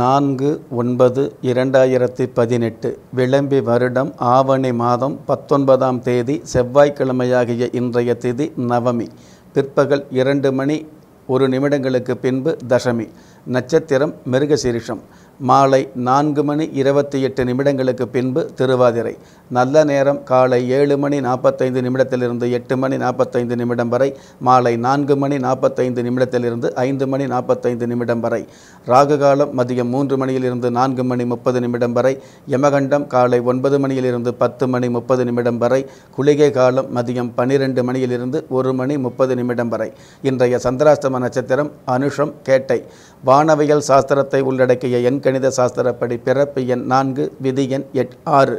நான்கு ஒன்பது இரண்டாயிரத்தி பதினெட்டு விளம்பி வருடம் ஆவணி மாதம் பத்தொன்பதாம் தேதி செவ்வாய்க்கிழமையாகிய இன்றைய திதி நவமி பிற்பகல் இரண்டு மணி ஒரு நிமிடங்களுக்கு பின்பு தசமி நட்சத்திரம் மிருகசீரிஷம் மாலை நான்கு மணி இருபத்தி எட்டு நிமிடங்களுக்கு பின்பு திருவாதிரை நல்ல நேரம் காலை ஏழு மணி நாற்பத்தைந்து நிமிடத்திலிருந்து எட்டு மணி நாற்பத்தைந்து நிமிடம் வரை மாலை நான்கு மணி நாற்பத்தைந்து நிமிடத்திலிருந்து ஐந்து மணி நாற்பத்தைந்து நிமிடம் வரை ராகுகாலம் மதியம் மூன்று மணியிலிருந்து நான்கு மணி முப்பது நிமிடம் வரை யமகண்டம் காலை ஒன்பது மணியிலிருந்து பத்து மணி முப்பது நிமிடம் வரை குளிகை காலம் மதியம் பன்னிரெண்டு மணியிலிருந்து ஒரு மணி முப்பது நிமிடம் வரை இன்றைய சந்திராஷ்டம நட்சத்திரம் அனுஷம் கேட்டை வானவியல் சாஸ்திரத்தை உள்ளடக்கிய கணித சாஸ்திரப்படி பிறப்பு எண் நான்கு விதி எண் எட் ஆறு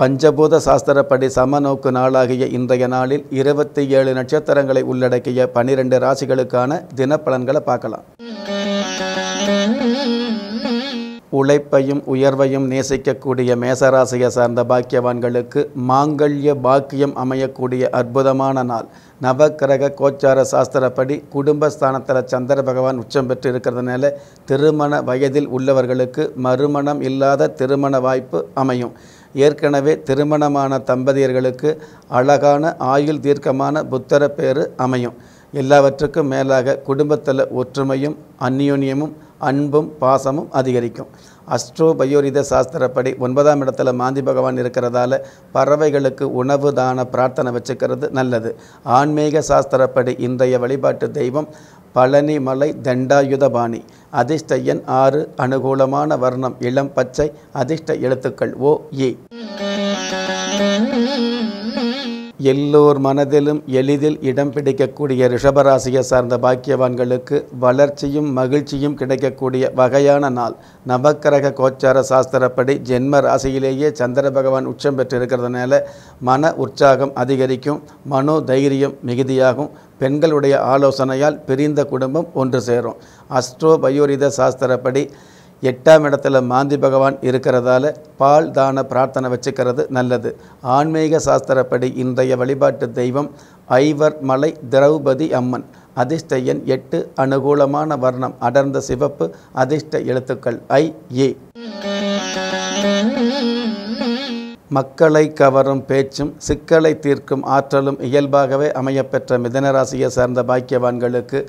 பஞ்சபூத சாஸ்திரப்படி சமநோக்கு நாளாகிய இன்றைய நாளில் இருபத்தி ஏழு நட்சத்திரங்களை உள்ளடக்கிய பனிரெண்டு ராசிகளுக்கான தினப்பலன்களை பார்க்கலாம் உழைப்பையும் உயர்வையும் நேசிக்கக்கூடிய மேசராசியை சார்ந்த பாக்கியவான்களுக்கு மாங்கல்ய பாக்கியம் அமையக்கூடிய அற்புதமான நாள் நவக்கிரக கோச்சார சாஸ்திரப்படி குடும்பஸ்தானத்தில் சந்திர பகவான் உச்சம் பெற்று இருக்கிறதுனால திருமண வயதில் உள்ளவர்களுக்கு மறுமணம் இல்லாத திருமண வாய்ப்பு அமையும் ஏற்கனவே திருமணமான தம்பதியர்களுக்கு அழகான ஆயுள் தீர்க்கமான புத்தர பேர் அமையும் எல்லாவற்றுக்கும் மேலாக குடும்பத்தில் ஒற்றுமையும் அந்யோன்யமும் அன்பும் பாசமும் அதிகரிக்கும் அஸ்ட்ரோ பயோரித சாஸ்திரப்படி ஒன்பதாம் இடத்துல மாந்தி பகவான் இருக்கிறதால பறவைகளுக்கு உணவு தான பிரார்த்தனை வச்சுக்கிறது நல்லது ஆன்மீக சாஸ்திரப்படி இன்றைய வழிபாட்டு தெய்வம் பழனி மலை தண்டாயுதபாணி அதிர்ஷ்ட எண் ஆறு அனுகூலமான வர்ணம் இளம் பச்சை அதிர்ஷ்ட எழுத்துக்கள் ஓ ஏ எல்லோர் மனதிலும் எளிதில் இடம் பிடிக்கக்கூடிய ரிஷபராசியை சார்ந்த பாக்கியவான்களுக்கு வளர்ச்சியும் மகிழ்ச்சியும் கிடைக்கக்கூடிய வகையான நாள் நவக்கிரக கோச்சார சாஸ்திரப்படி ஜென்ம ராசியிலேயே சந்திர பகவான் உச்சம் பெற்றிருக்கிறதுனால மன உற்சாகம் அதிகரிக்கும் மனோ தைரியம் மிகுதியாகும் பெண்களுடைய ஆலோசனையால் பிரிந்த குடும்பம் ஒன்று சேரும் அஸ்ட்ரோ பயோரித சாஸ்திரப்படி எட்டாம் இடத்துல மாந்தி பகவான் இருக்கிறதால பால் தான பிரார்த்தனை வச்சுக்கிறது நல்லது ஆன்மீக சாஸ்திரப்படி இன்றைய வழிபாட்டு தெய்வம் ஐவர் மலை திரௌபதி அம்மன் அதிர்ஷ்ட எண் எட்டு அனுகூலமான வர்ணம் அடர்ந்த சிவப்பு அதிர்ஷ்ட எழுத்துக்கள் ஐ ஏ மக்களை கவரும் பேச்சும் சிக்கலை தீர்க்கும் ஆற்றலும் இயல்பாகவே அமையப்பெற்ற மிதனராசியை சார்ந்த பாக்கியவான்களுக்கு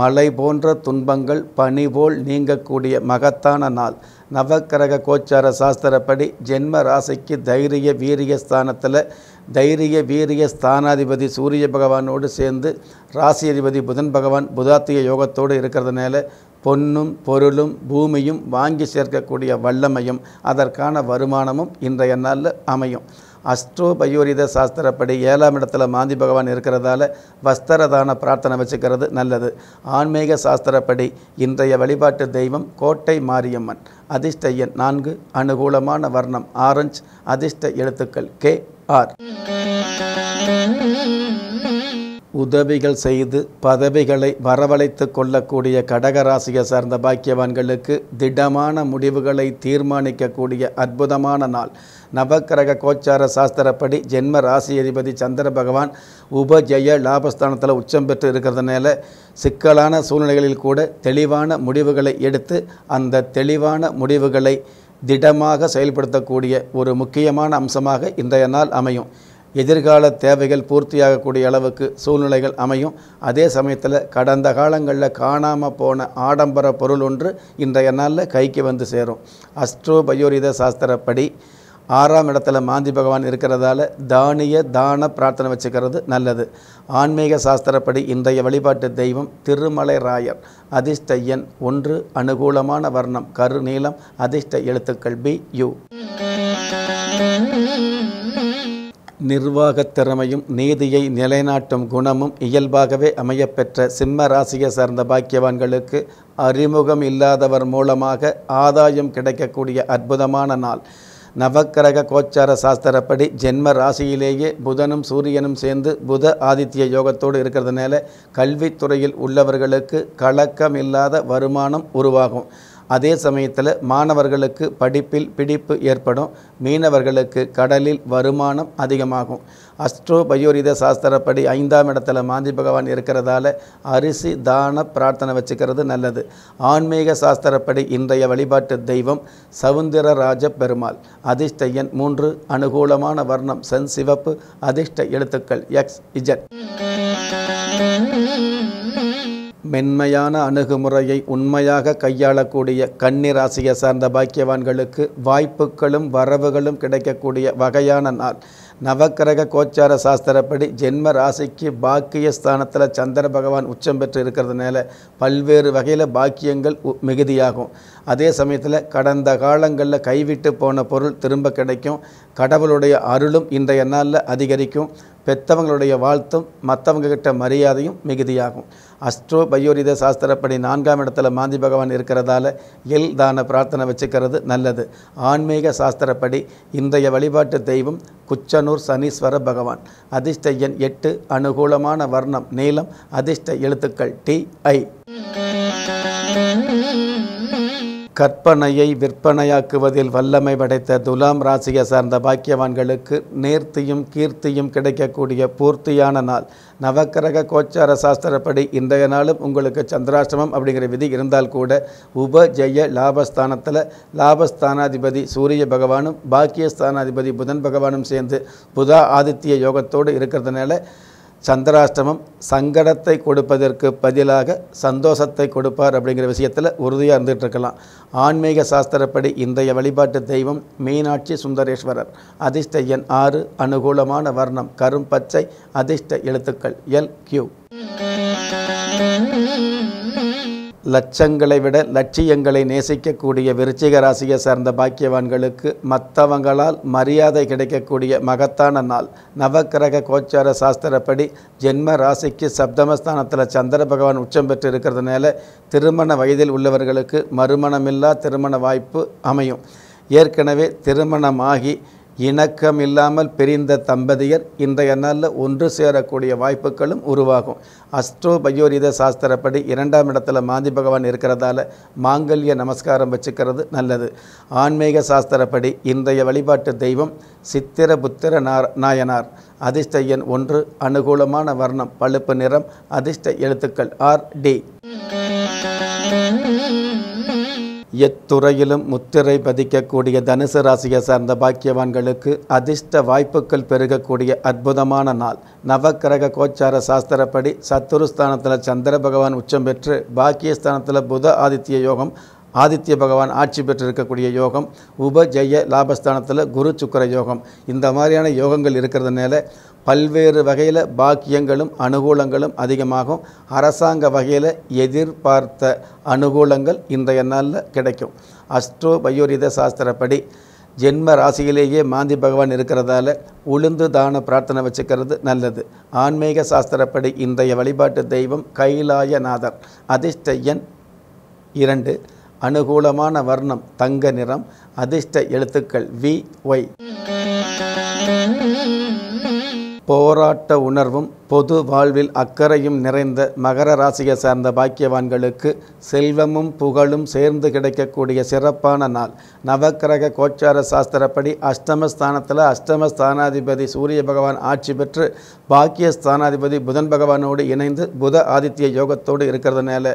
மலை போன்ற துன்பங்கள் பனி போல் நீங்கக்கூடிய மகத்தான நாள் நவக்கிரக கோச்சார சாஸ்திரப்படி ஜென்ம ராசிக்கு தைரிய வீரிய ஸ்தானத்தில் தைரிய வீரிய ஸ்தானாதிபதி சூரிய பகவானோடு சேர்ந்து ராசி அதிபதி புதன் பகவான் புதாத்திய யோகத்தோடு இருக்கிறதுனால பொன்னும் பொருளும் பூமியும் வாங்கி சேர்க்கக்கூடிய வல்லமையும் அதற்கான வருமானமும் இன்றைய நாளில் அமையும் அஷ்டோ பயோரித சாஸ்திரப்படி ஏழாம் இடத்துல மாந்தி பகவான் இருக்கிறதால வஸ்திரதான பிரார்த்தனை வச்சுக்கிறது நல்லது ஆன்மீக சாஸ்திரப்படி இன்றைய வழிபாட்டு தெய்வம் கோட்டை மாரியம்மன் அதிர்ஷ்ட எண் நான்கு அனுகூலமான வர்ணம் ஆரஞ்சு அதிர்ஷ்ட எழுத்துக்கள் கே ஆர் உதவிகள் செய்து பதவிகளை வரவழைத்து கொள்ளக்கூடிய கடகராசியை சார்ந்த பாக்கியவான்களுக்கு திடமான முடிவுகளை தீர்மானிக்கக்கூடிய அற்புதமான நாள் நவக்கிரக கோச்சார சாஸ்திரப்படி ஜென்ம ராசி அதிபதி சந்திர பகவான் உபஜய லாபஸ்தானத்தில் உச்சம் பெற்று இருக்கிறதுனால சிக்கலான சூழ்நிலைகளில் கூட தெளிவான முடிவுகளை எடுத்து அந்த தெளிவான முடிவுகளை திடமாக செயல்படுத்தக்கூடிய ஒரு முக்கியமான அம்சமாக இன்றைய நாள் அமையும் எதிர்கால தேவைகள் பூர்த்தியாகக்கூடிய அளவுக்கு சூழ்நிலைகள் அமையும் அதே சமயத்தில் கடந்த காலங்களில் காணாமல் போன ஆடம்பர பொருள் ஒன்று இன்றைய நாளில் கைக்கு வந்து சேரும் அஸ்ட்ரோ பயோரித சாஸ்திரப்படி ஆறாம் இடத்துல மாந்தி பகவான் இருக்கிறதால தானிய தான பிரார்த்தனை வச்சுக்கிறது நல்லது ஆன்மீக சாஸ்திரப்படி இன்றைய வழிபாட்டு தெய்வம் திருமலை ராயர் அதிர்ஷ்ட எண் ஒன்று அனுகூலமான வர்ணம் கருநீளம் அதிர்ஷ்ட எழுத்துக்கள் பி யூ நிர்வாகத் திறமையும் நீதியை நிலைநாட்டும் குணமும் இயல்பாகவே அமையப்பெற்ற சிம்ம ராசியை சார்ந்த பாக்கியவான்களுக்கு அறிமுகம் இல்லாதவர் மூலமாக ஆதாயம் கிடைக்கக்கூடிய அற்புதமான நாள் நவக்கிரக கோச்சார சாஸ்திரப்படி ஜென்ம ராசியிலேயே புதனும் சூரியனும் சேர்ந்து புத ஆதித்ய யோகத்தோடு இருக்கிறதுனால கல்வித்துறையில் உள்ளவர்களுக்கு கலக்கம் இல்லாத வருமானம் உருவாகும் அதே சமயத்தில் மாணவர்களுக்கு படிப்பில் பிடிப்பு ஏற்படும் மீனவர்களுக்கு கடலில் வருமானம் அதிகமாகும் அஸ்ட்ரோ பயோரித சாஸ்திரப்படி ஐந்தாம் இடத்துல மாந்தி பகவான் இருக்கிறதால அரிசி தான பிரார்த்தனை வச்சுக்கிறது நல்லது ஆன்மீக சாஸ்திரப்படி இன்றைய வழிபாட்டு தெய்வம் சவுந்தரராஜ பெருமாள் அதிர்ஷ்ட எண் மூன்று அனுகூலமான வர்ணம் சென் சிவப்பு அதிர்ஷ்ட எழுத்துக்கள் எக்ஸ் இஜட் மென்மையான அணுகுமுறையை உண்மையாக கையாளக்கூடிய கன்னிராசியை சார்ந்த பாக்கியவான்களுக்கு வாய்ப்புகளும் வரவுகளும் கிடைக்கக்கூடிய வகையான நாள் நவக்கிரக கோச்சார சாஸ்திரப்படி ஜென்ம ராசிக்கு பாக்கிய ஸ்தானத்தில் சந்திர பகவான் உச்சம் பெற்று இருக்கிறதுனால பல்வேறு வகையில் பாக்கியங்கள் மிகுதியாகும் அதே சமயத்தில் கடந்த காலங்களில் கைவிட்டு போன பொருள் திரும்ப கிடைக்கும் கடவுளுடைய அருளும் இன்றைய நாளில் அதிகரிக்கும் பெற்றவங்களுடைய வாழ்த்தும் மற்றவங்க கிட்ட மரியாதையும் மிகுதியாகும் அஸ்ட்ரோ பயோரித சாஸ்திரப்படி நான்காம் இடத்துல மாந்தி பகவான் இருக்கிறதால எல் தான பிரார்த்தனை வச்சுக்கிறது நல்லது ஆன்மீக சாஸ்திரப்படி இன்றைய வழிபாட்டு தெய்வம் குச்சனூர் சனீஸ்வர பகவான் அதிர்ஷ்ட எண் எட்டு அனுகூலமான வர்ணம் நீளம் அதிர்ஷ்ட எழுத்துக்கள் டி ஐ கற்பனையை விற்பனையாக்குவதில் வல்லமை படைத்த துலாம் ராசியை சார்ந்த பாக்கியவான்களுக்கு நேர்த்தியும் கீர்த்தியும் கிடைக்கக்கூடிய பூர்த்தியான நாள் நவக்கிரக கோச்சார சாஸ்திரப்படி இன்றைய நாளும் உங்களுக்கு சந்திராஷ்டமம் அப்படிங்கிற விதி இருந்தால் கூட உப ஜெய லாபஸ்தானத்தில் லாபஸ்தானாதிபதி சூரிய பகவானும் பாக்கியஸ்தானாதிபதி புதன் பகவானும் சேர்ந்து புதா ஆதித்ய யோகத்தோடு இருக்கிறதுனால சந்திராஷ்டமம் சங்கடத்தை கொடுப்பதற்கு பதிலாக சந்தோஷத்தை கொடுப்பார் அப்படிங்கிற விஷயத்தில் உறுதியாக இருந்துகிட்டு இருக்கலாம் ஆன்மீக சாஸ்திரப்படி இன்றைய வழிபாட்டு தெய்வம் மீனாட்சி சுந்தரேஸ்வரர் அதிர்ஷ்ட எண் ஆறு அனுகூலமான வர்ணம் கரும் பச்சை அதிர்ஷ்ட எழுத்துக்கள் எல் கியூ லட்சங்களை விட லட்சியங்களை நேசிக்கக்கூடிய விருச்சிக ராசியை சார்ந்த பாக்கியவான்களுக்கு மற்றவங்களால் மரியாதை கிடைக்கக்கூடிய மகத்தான நாள் நவக்கிரக கோச்சார சாஸ்திரப்படி ஜென்ம ராசிக்கு சப்தமஸ்தானத்தில் சந்திர பகவான் உச்சம் பெற்று இருக்கிறதுனால திருமண வயதில் உள்ளவர்களுக்கு மறுமணமில்லா திருமண வாய்ப்பு அமையும் ஏற்கனவே திருமணமாகி இணக்கம் இல்லாமல் பிரிந்த தம்பதியர் இன்றைய நாளில் ஒன்று சேரக்கூடிய வாய்ப்புகளும் உருவாகும் அஸ்ட்ரோ பயோரித சாஸ்திரப்படி இரண்டாம் இடத்துல மாந்தி பகவான் இருக்கிறதால மாங்கல்ய நமஸ்காரம் வச்சுக்கிறது நல்லது ஆன்மீக சாஸ்திரப்படி இன்றைய வழிபாட்டு தெய்வம் சித்திர புத்திர நாயனார் அதிர்ஷ்ட எண் ஒன்று அனுகூலமான வர்ணம் பழுப்பு நிறம் அதிர்ஷ்ட எழுத்துக்கள் ஆர் டி எத்துறையிலும் முத்திரை பதிக்கக்கூடிய தனுசு ராசியை சார்ந்த பாக்கியவான்களுக்கு அதிர்ஷ்ட வாய்ப்புகள் பெருகக்கூடிய அற்புதமான நாள் நவக்கிரக கோச்சார சாஸ்திரப்படி சத்துருஸ்தானத்தில் சந்திர பகவான் உச்சம் பெற்று பாக்கியஸ்தானத்தில் புத ஆதித்ய யோகம் ஆதித்ய பகவான் ஆட்சி பெற்றிருக்கக்கூடிய யோகம் உபஜெய லாபஸ்தானத்தில் குரு சுக்கர யோகம் இந்த மாதிரியான யோகங்கள் இருக்கிறதுனால பல்வேறு வகையில் பாக்கியங்களும் அனுகூலங்களும் அதிகமாகும் அரசாங்க வகையில் எதிர்பார்த்த அனுகூலங்கள் இன்றைய நாளில் கிடைக்கும் அஸ்ட்ரோ பயோரித சாஸ்திரப்படி ஜென்ம ராசியிலேயே மாந்தி பகவான் இருக்கிறதால உளுந்து தான பிரார்த்தனை வச்சுக்கிறது நல்லது ஆன்மீக சாஸ்திரப்படி இன்றைய வழிபாட்டு தெய்வம் கைலாயநாதர் அதிர்ஷ்ட இரண்டு அனுகூலமான வர்ணம் தங்க நிறம் அதிர்ஷ்ட எழுத்துக்கள் வி ஒய் போராட்ட உணர்வும் பொது வாழ்வில் அக்கறையும் நிறைந்த மகர ராசியை சார்ந்த பாக்கியவான்களுக்கு செல்வமும் புகழும் சேர்ந்து கிடைக்கக்கூடிய சிறப்பான நாள் நவக்கிரக கோச்சார சாஸ்திரப்படி அஷ்டமஸ்தானத்தில் அஷ்டமஸ்தானாதிபதி சூரிய பகவான் ஆட்சி பெற்று பாக்கியஸ்தானாதிபதி புதன் பகவானோடு இணைந்து புத ஆதித்ய யோகத்தோடு இருக்கிறதுனால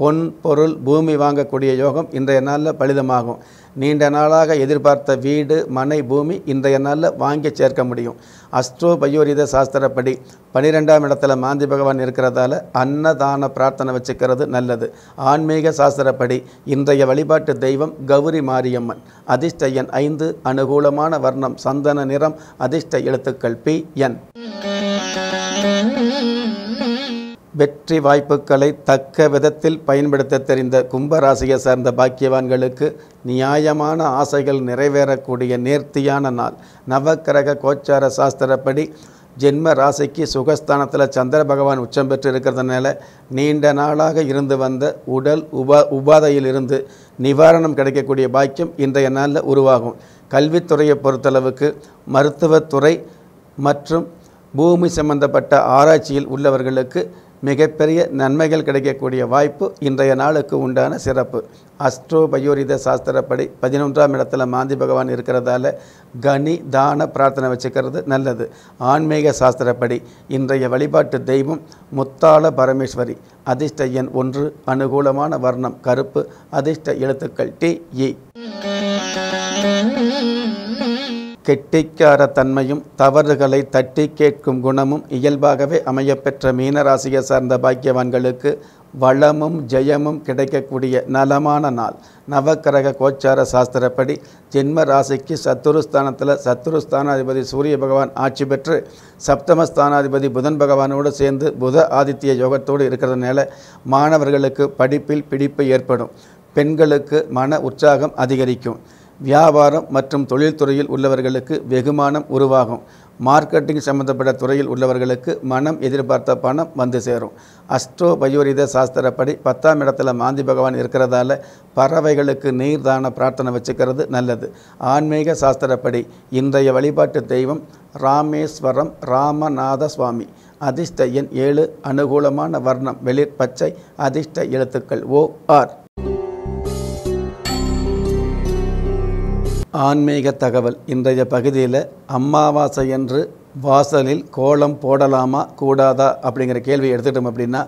பொன் பொருள் பூமி வாங்கக்கூடிய யோகம் இன்றைய நாளில் பலிதமாகும் நீண்ட நாளாக எதிர்பார்த்த வீடு மனை பூமி இன்றைய நாளில் வாங்கி சேர்க்க முடியும் அஸ்ட்ரோ பயோரித சாஸ்திரப்படி பனிரெண்டாம் இடத்துல மாந்தி பகவான் இருக்கிறதால அன்னதான பிரார்த்தனை வச்சுக்கிறது நல்லது ஆன்மீக சாஸ்திரப்படி இன்றைய வழிபாட்டு தெய்வம் கௌரி மாரியம்மன் அதிர்ஷ்ட எண் ஐந்து அனுகூலமான வர்ணம் சந்தன நிறம் அதிர்ஷ்ட எழுத்துக்கள் பி என் வெற்றி வாய்ப்புகளை தக்க விதத்தில் பயன்படுத்த தெரிந்த கும்பராசியை சார்ந்த பாக்கியவான்களுக்கு நியாயமான ஆசைகள் நிறைவேறக்கூடிய நேர்த்தியான நாள் நவக்கிரக கோச்சார சாஸ்திரப்படி ஜென்ம ராசிக்கு சுகஸ்தானத்தில் சந்திர பகவான் உச்சம் பெற்று இருக்கிறதுனால நீண்ட நாளாக இருந்து வந்த உடல் உபா உபாதையிலிருந்து நிவாரணம் கிடைக்கக்கூடிய பாக்கியம் இன்றைய நாளில் உருவாகும் கல்வித்துறையை பொறுத்தளவுக்கு மருத்துவத்துறை மற்றும் பூமி சம்பந்தப்பட்ட ஆராய்ச்சியில் உள்ளவர்களுக்கு மிகப்பெரிய நன்மைகள் கிடைக்கக்கூடிய வாய்ப்பு இன்றைய நாளுக்கு உண்டான சிறப்பு அஸ்ட்ரோ பயோரித சாஸ்திரப்படி பதினொன்றாம் இடத்துல மாந்தி பகவான் இருக்கிறதால கனி தான பிரார்த்தனை வச்சுக்கிறது நல்லது ஆன்மீக சாஸ்திரப்படி இன்றைய வழிபாட்டு தெய்வம் முத்தாள பரமேஸ்வரி அதிர்ஷ்ட எண் ஒன்று அனுகூலமான வர்ணம் கருப்பு அதிர்ஷ்ட எழுத்துக்கள் டி தன்மையும் தவறுகளை தட்டி கேட்கும் குணமும் இயல்பாகவே அமையப்பெற்ற மீனராசியை சார்ந்த பாக்கியவான்களுக்கு வளமும் ஜெயமும் கிடைக்கக்கூடிய நலமான நாள் நவக்கிரக கோச்சார சாஸ்திரப்படி ஜென்ம ராசிக்கு சத்துருஸ்தானத்தில் சத்துருஸ்தானாதிபதி சூரிய பகவான் ஆட்சி பெற்று சப்தமஸ்தானாதிபதி புதன் பகவானோடு சேர்ந்து புத ஆதித்ய யோகத்தோடு இருக்கிறதுனால மாணவர்களுக்கு படிப்பில் பிடிப்பு ஏற்படும் பெண்களுக்கு மன உற்சாகம் அதிகரிக்கும் வியாபாரம் மற்றும் தொழில்துறையில் உள்ளவர்களுக்கு வெகுமானம் உருவாகும் மார்க்கெட்டிங் சம்பந்தப்பட்ட துறையில் உள்ளவர்களுக்கு மனம் எதிர்பார்த்த பணம் வந்து சேரும் அஸ்ட்ரோ பயோரித சாஸ்திரப்படி பத்தாம் இடத்துல மாந்தி பகவான் இருக்கிறதால பறவைகளுக்கு நீர் தான பிரார்த்தனை வச்சுக்கிறது நல்லது ஆன்மீக சாஸ்திரப்படி இன்றைய வழிபாட்டு தெய்வம் ராமேஸ்வரம் ராமநாத சுவாமி அதிர்ஷ்ட எண் ஏழு அனுகூலமான வர்ணம் வெளிர் பச்சை அதிர்ஷ்ட எழுத்துக்கள் ஓ ஆர் ஆன்மீக தகவல் இன்றைய பகுதியில் அம்மாவாசை என்று வாசலில் கோலம் போடலாமா கூடாதா அப்படிங்கிற கேள்வி எடுத்துட்டோம் அப்படின்னா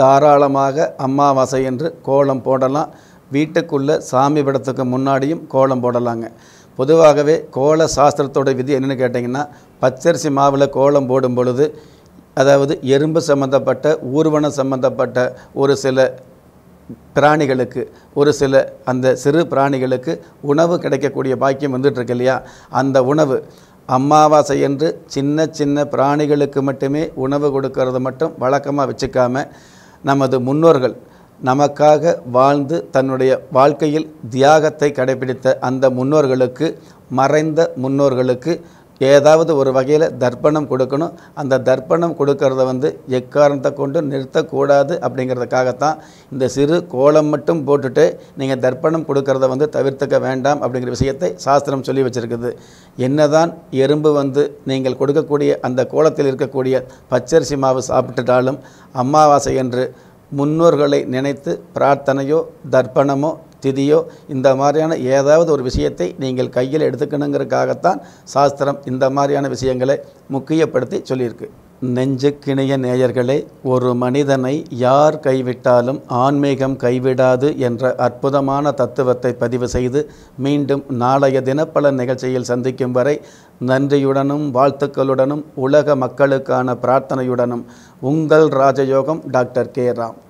தாராளமாக அமாவாசை என்று கோலம் போடலாம் வீட்டுக்குள்ளே சாமி படத்துக்கு முன்னாடியும் கோலம் போடலாங்க பொதுவாகவே கோல சாஸ்திரத்தோட விதி என்னென்னு கேட்டிங்கன்னா பச்சரிசி மாவில் கோலம் போடும் பொழுது அதாவது எறும்பு சம்மந்தப்பட்ட ஊர்வனம் சம்மந்தப்பட்ட ஒரு சில பிராணிகளுக்கு ஒரு சில அந்த சிறு பிராணிகளுக்கு உணவு கிடைக்கக்கூடிய பாக்கியம் வந்துட்டுருக்கு இல்லையா அந்த உணவு அமாவாசை என்று சின்ன சின்ன பிராணிகளுக்கு மட்டுமே உணவு கொடுக்கறது மட்டும் வழக்கமாக வச்சுக்காம நமது முன்னோர்கள் நமக்காக வாழ்ந்து தன்னுடைய வாழ்க்கையில் தியாகத்தை கடைபிடித்த அந்த முன்னோர்களுக்கு மறைந்த முன்னோர்களுக்கு ஏதாவது ஒரு வகையில் தர்ப்பணம் கொடுக்கணும் அந்த தர்ப்பணம் கொடுக்கறத வந்து எக்காரணத்தை கொண்டு நிறுத்தக்கூடாது அப்படிங்கிறதுக்காகத்தான் இந்த சிறு கோலம் மட்டும் போட்டுட்டு நீங்கள் தர்ப்பணம் கொடுக்கறத வந்து தவிர்த்துக்க வேண்டாம் அப்படிங்கிற விஷயத்தை சாஸ்திரம் சொல்லி வச்சுருக்குது என்னதான் எறும்பு வந்து நீங்கள் கொடுக்கக்கூடிய அந்த கோலத்தில் இருக்கக்கூடிய பச்சரிசி மாவு சாப்பிட்டுட்டாலும் அமாவாசை என்று முன்னோர்களை நினைத்து பிரார்த்தனையோ தர்ப்பணமோ திதியோ இந்த மாதிரியான ஏதாவது ஒரு விஷயத்தை நீங்கள் கையில் எடுத்துக்கணுங்கிறதுக்காகத்தான் சாஸ்திரம் இந்த மாதிரியான விஷயங்களை முக்கியப்படுத்தி சொல்லியிருக்கு நெஞ்சுக்கிணைய நேயர்களே ஒரு மனிதனை யார் கைவிட்டாலும் ஆன்மீகம் கைவிடாது என்ற அற்புதமான தத்துவத்தை பதிவு செய்து மீண்டும் நாளைய தினப்பல நிகழ்ச்சியில் சந்திக்கும் வரை நன்றியுடனும் வாழ்த்துக்களுடனும் உலக மக்களுக்கான பிரார்த்தனையுடனும் உங்கள் ராஜயோகம் டாக்டர் கே ராம்